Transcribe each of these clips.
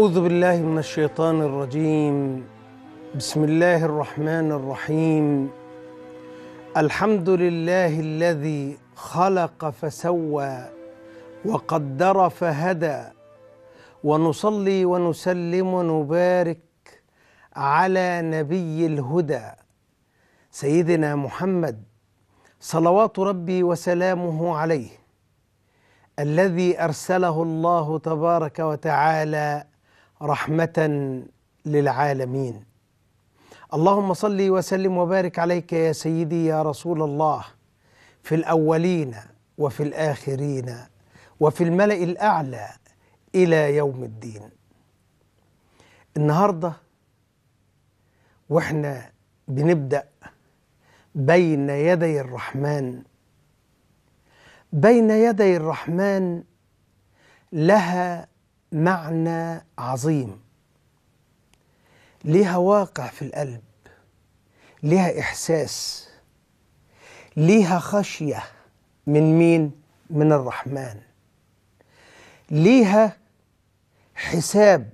أعوذ بالله من الشيطان الرجيم بسم الله الرحمن الرحيم الحمد لله الذي خلق فسوى وقدر فهدى ونصلي ونسلم ونبارك على نبي الهدى سيدنا محمد صلوات ربي وسلامه عليه الذي ارسله الله تبارك وتعالى رحمة للعالمين. اللهم صل وسلم وبارك عليك يا سيدي يا رسول الله في الأولين وفي الآخرين وفي الملأ الأعلى إلى يوم الدين. النهارده واحنا بنبدأ بين يدي الرحمن بين يدي الرحمن لها معنى عظيم ليها واقع في القلب ليها إحساس ليها خشية من مين؟ من الرحمن ليها حساب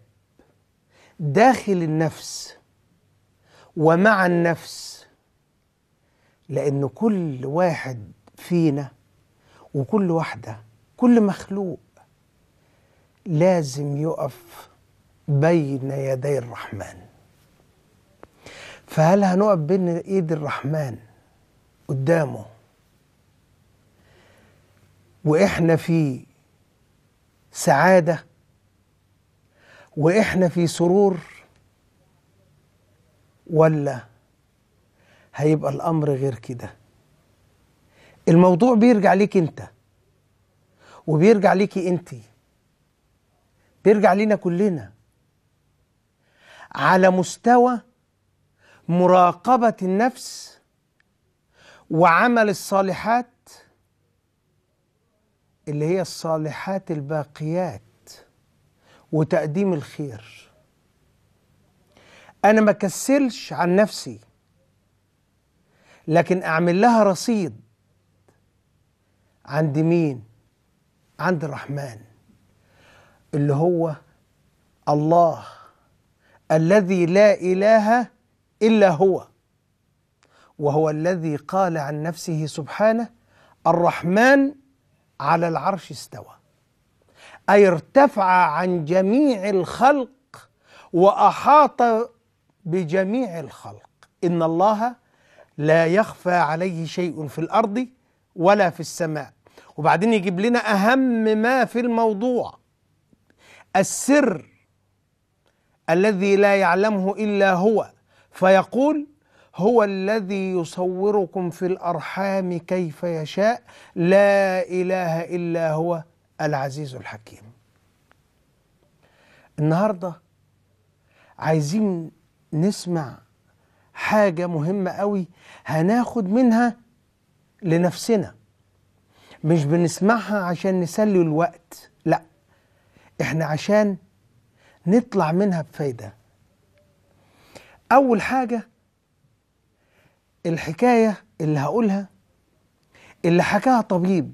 داخل النفس ومع النفس لأن كل واحد فينا وكل واحدة كل مخلوق لازم يقف بين يدي الرحمن فهل هنقف بين ايد الرحمن قدامه واحنا في سعاده واحنا في سرور ولا هيبقى الامر غير كده الموضوع بيرجع ليك انت وبيرجع ليكي انتي ترجع لينا كلنا على مستوى مراقبة النفس وعمل الصالحات اللي هي الصالحات الباقيات وتقديم الخير أنا ما كسلش عن نفسي لكن أعمل لها رصيد عند مين؟ عند الرحمن اللي هو الله الذي لا إله إلا هو وهو الذي قال عن نفسه سبحانه الرحمن على العرش استوى أي ارتفع عن جميع الخلق وأحاط بجميع الخلق إن الله لا يخفى عليه شيء في الأرض ولا في السماء وبعدين يجيب لنا أهم ما في الموضوع السر الذي لا يعلمه الا هو فيقول هو الذي يصوركم في الارحام كيف يشاء لا اله الا هو العزيز الحكيم النهارده عايزين نسمع حاجه مهمه قوي هناخد منها لنفسنا مش بنسمعها عشان نسلي الوقت لا احنا عشان نطلع منها بفايدة أول حاجة الحكاية اللي هقولها اللي حكاها طبيب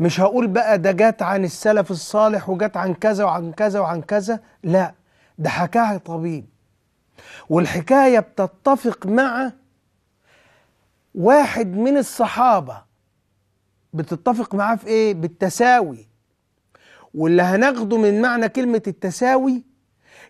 مش هقول بقى ده جات عن السلف الصالح وجات عن كذا وعن كذا وعن كذا لا ده حكاها طبيب والحكاية بتتفق مع واحد من الصحابة بتتفق معاه في ايه بالتساوي واللي هناخده من معنى كلمة التساوي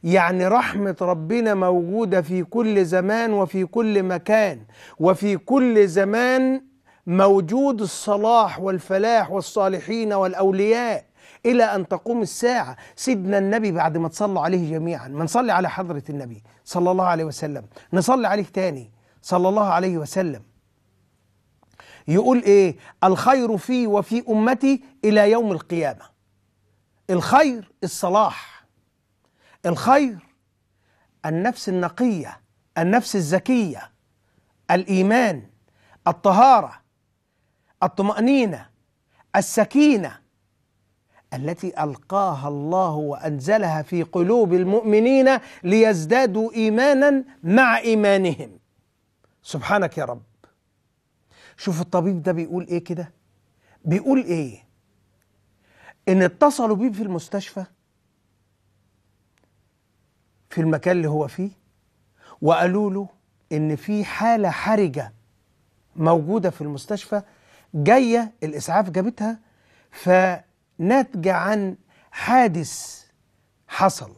يعني رحمة ربنا موجودة في كل زمان وفي كل مكان وفي كل زمان موجود الصلاح والفلاح والصالحين والأولياء إلى أن تقوم الساعة سيدنا النبي بعد ما تصلوا عليه جميعا ما نصلي على حضرة النبي صلى الله عليه وسلم نصلي عليه تاني صلى الله عليه وسلم يقول إيه الخير في وفي أمتي إلى يوم القيامة الخير الصلاح الخير النفس النقيه النفس الزكيه الايمان الطهاره الطمانينه السكينه التي القاها الله وانزلها في قلوب المؤمنين ليزدادوا ايمانا مع ايمانهم سبحانك يا رب شوف الطبيب ده بيقول ايه كده بيقول ايه ان اتصلوا بيه في المستشفى في المكان اللي هو فيه وقالوا له ان في حاله حرجه موجوده في المستشفى جايه الاسعاف جابتها فناتجه عن حادث حصل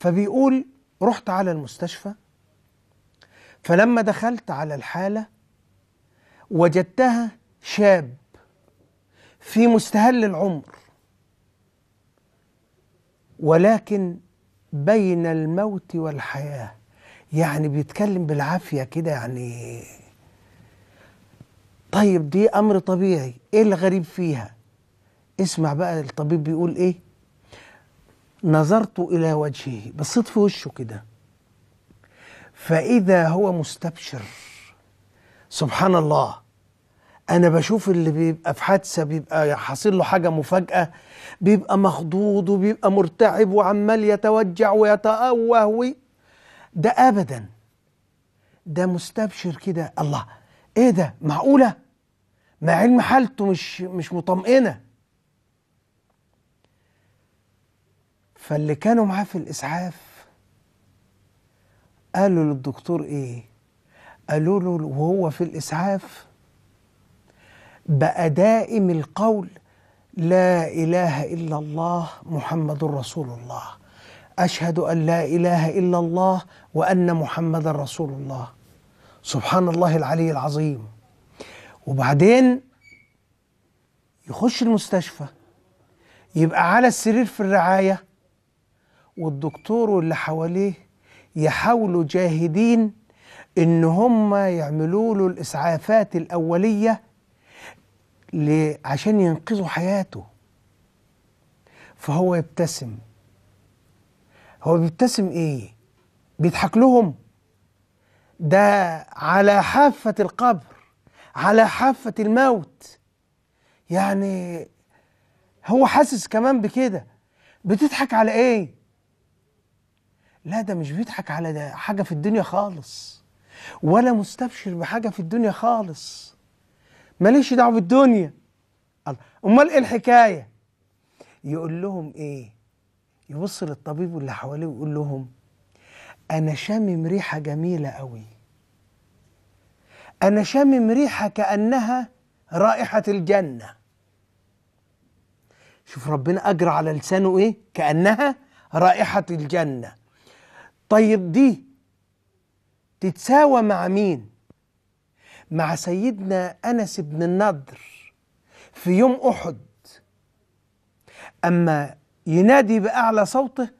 فبيقول رحت على المستشفى فلما دخلت على الحاله وجدتها شاب في مستهل العمر ولكن بين الموت والحياة يعني بيتكلم بالعافية كده يعني طيب دي أمر طبيعي إيه الغريب فيها اسمع بقى الطبيب بيقول إيه نظرت إلى وجهه بصيت في وشه كده فإذا هو مستبشر سبحان الله انا بشوف اللي بيبقى في حادثه بيبقى حاصل له حاجه مفاجاه بيبقى مخضوض وبيبقى مرتعب وعمال يتوجع ويتأوه وي ده ابدا ده مستبشر كده الله ايه ده معقوله مع علم حالته مش مش مطمئنه فاللي كانوا معاه في الاسعاف قالوا للدكتور ايه قالوا له وهو في الاسعاف بقى دائم القول لا اله الا الله محمد رسول الله اشهد ان لا اله الا الله وان محمد رسول الله سبحان الله العلي العظيم وبعدين يخش المستشفى يبقى على السرير في الرعايه والدكتور واللي حواليه يحاولوا جاهدين ان هم يعملوا له الاسعافات الاوليه ليه؟ عشان ينقذوا حياته فهو يبتسم هو بيبتسم ايه بيضحك لهم ده على حافة القبر على حافة الموت يعني هو حاسس كمان بكده بتضحك على ايه لا ده مش بيضحك على ده حاجة في الدنيا خالص ولا مستبشر بحاجة في الدنيا خالص ماليش دعوه بالدنيا الله امال ايه الحكايه يقول لهم ايه يبص للطبيب واللي حواليه ويقول لهم انا شامم ريحه جميله قوي انا شامم ريحه كانها رائحه الجنه شوف ربنا اجرى على لسانه ايه كانها رائحه الجنه طيب دي تتساوى مع مين مع سيدنا أنس بن النضر في يوم أحد أما ينادي بأعلى صوته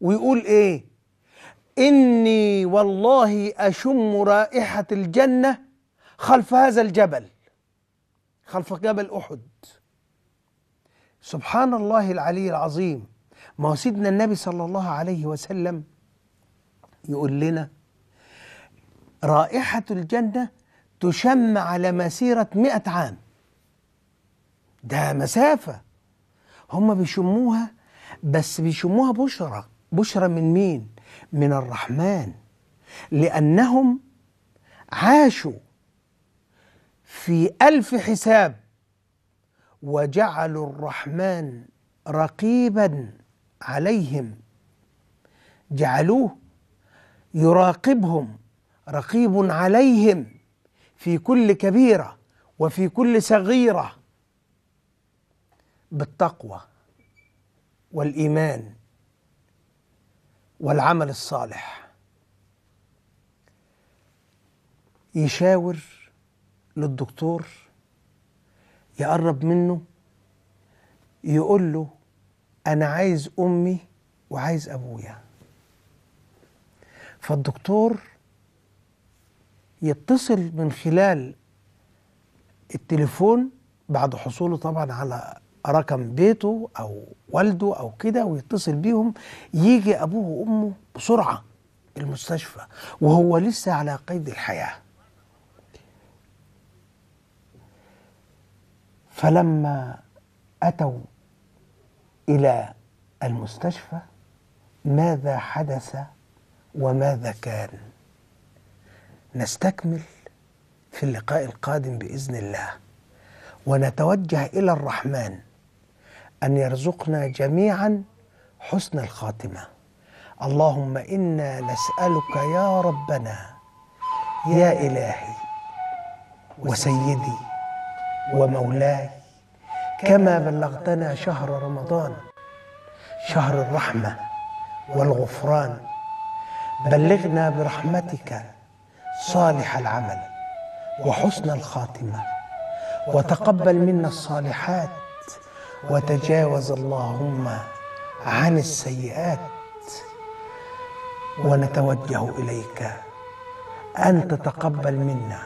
ويقول إيه إني والله أشم رائحة الجنة خلف هذا الجبل خلف جبل أحد سبحان الله العلي العظيم ما هو سيدنا النبي صلى الله عليه وسلم يقول لنا رائحة الجنة تشم على مسيرة مئة عام ده مسافة هم بيشموها بس بيشموها بشرة بشرة من مين؟ من الرحمن لأنهم عاشوا في ألف حساب وجعلوا الرحمن رقيبا عليهم جعلوه يراقبهم رقيب عليهم في كل كبيره وفي كل صغيره بالتقوى والايمان والعمل الصالح يشاور للدكتور يقرب منه يقول له انا عايز امي وعايز ابويا فالدكتور يتصل من خلال التليفون بعد حصوله طبعا على رقم بيته او والده او كده ويتصل بيهم يجي ابوه وامه بسرعه المستشفى وهو لسه على قيد الحياه فلما اتوا الى المستشفى ماذا حدث وماذا كان نستكمل في اللقاء القادم باذن الله ونتوجه الى الرحمن ان يرزقنا جميعا حسن الخاتمه اللهم انا نسالك يا ربنا يا الهي وسيدي ومولاي كما بلغتنا شهر رمضان شهر الرحمه والغفران بلغنا برحمتك صالح العمل وحسن الخاتمه وتقبل منا الصالحات وتجاوز اللهم عن السيئات ونتوجه اليك ان تتقبل منا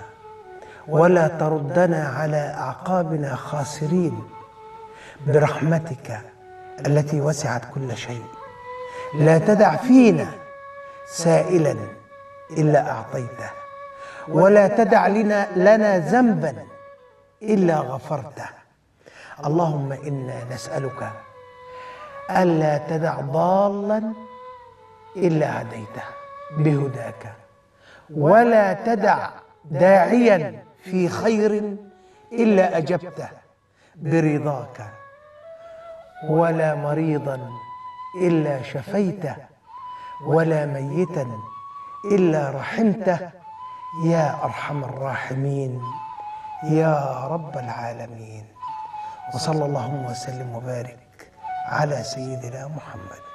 ولا تردنا على اعقابنا خاسرين برحمتك التي وسعت كل شيء لا تدع فينا سائلا الا اعطيته ولا تدع لنا لنا ذنبا إلا غفرته اللهم إنا نسألك ألا تدع ضالا إلا هديته بهداك ولا تدع داعيا في خير إلا أجبته برضاك ولا مريضا إلا شفيته ولا ميتا إلا رحمته يا ارحم الراحمين يا رب العالمين وصلى اللهم وسلم وبارك على سيدنا محمد